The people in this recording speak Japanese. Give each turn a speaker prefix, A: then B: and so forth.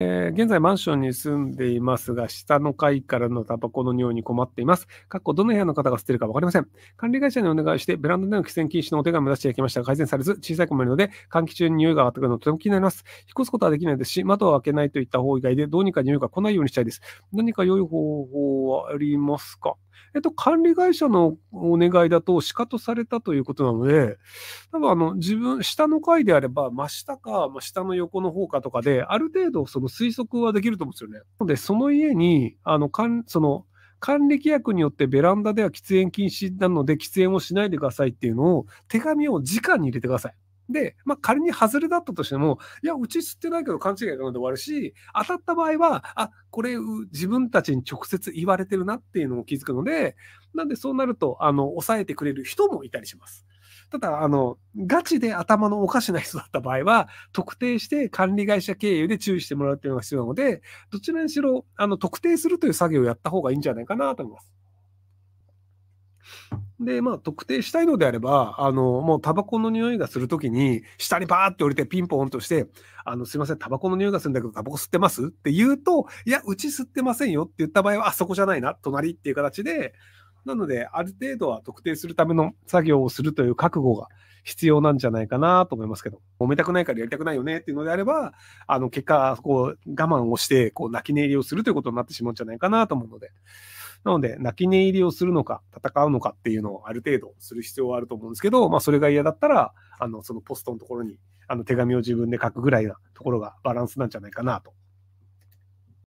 A: えー、現在マンションに住んでいますが、下の階からのタバコの匂いに困っています。かっこどの部屋の方が吸ってるかわかりません。管理会社にお願いして、ベランダでの喫煙禁止のお手紙を出していきましたが、改善されず、小さい子もいるので、換気中に匂いが上がってくるのとても気になります。引っ越すことはできないですし、窓を開けないといった方以外で、どうにか匂いが来ないようにしたいです。何か良い方法はありますかえっと、管理会社のお願いだと、仕方されたということなので、多分あの、自分、下の階であれば、真下か、下の横の方かとかで、ある程度、その推測はできると思うんですよね。ので、その家に、あの、かんその、管理規約によってベランダでは喫煙禁止なので、喫煙をしないでくださいっていうのを、手紙を直に入れてください。で、まあ、仮に外れだったとしても、いや、うち吸ってないけど勘違いなので終わるし、当たった場合は、あ、これ、自分たちに直接言われてるなっていうのを気づくので、なんでそうなると、あの、抑えてくれる人もいたりします。ただ、あの、ガチで頭のおかしな人だった場合は、特定して管理会社経由で注意してもらうっていうのが必要なので、どちらにしろ、あの、特定するという作業をやった方がいいんじゃないかなと思います。で、まあ、特定したいのであれば、あの、もうタバコの匂いがするときに、下にパーって降りてピンポンとして、あの、すいません、タバコの匂いがするんだけど、タバコ吸ってますって言うと、いや、うち吸ってませんよって言った場合は、あそこじゃないな、隣っていう形で、なので、ある程度は特定するための作業をするという覚悟が必要なんじゃないかなと思いますけど、揉めたくないからやりたくないよねっていうのであれば、あの結果、こう我慢をして、こう泣き寝入りをするということになってしまうんじゃないかなと思うので、なので、泣き寝入りをするのか、戦うのかっていうのをある程度する必要はあると思うんですけど、まあ、それが嫌だったら、あのそのポストのところにあの手紙を自分で書くぐらいなところがバランスなんじゃないかなと